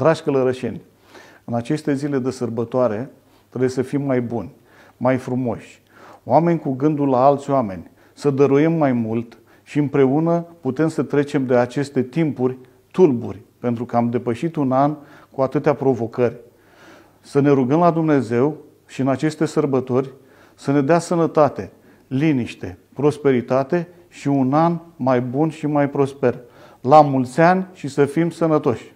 Dragi călărășeni, în aceste zile de sărbătoare trebuie să fim mai buni, mai frumoși, oameni cu gândul la alți oameni, să dăruim mai mult și împreună putem să trecem de aceste timpuri tulburi, pentru că am depășit un an cu atâtea provocări. Să ne rugăm la Dumnezeu și în aceste sărbători să ne dea sănătate, liniște, prosperitate și un an mai bun și mai prosper. La mulți ani și să fim sănătoși!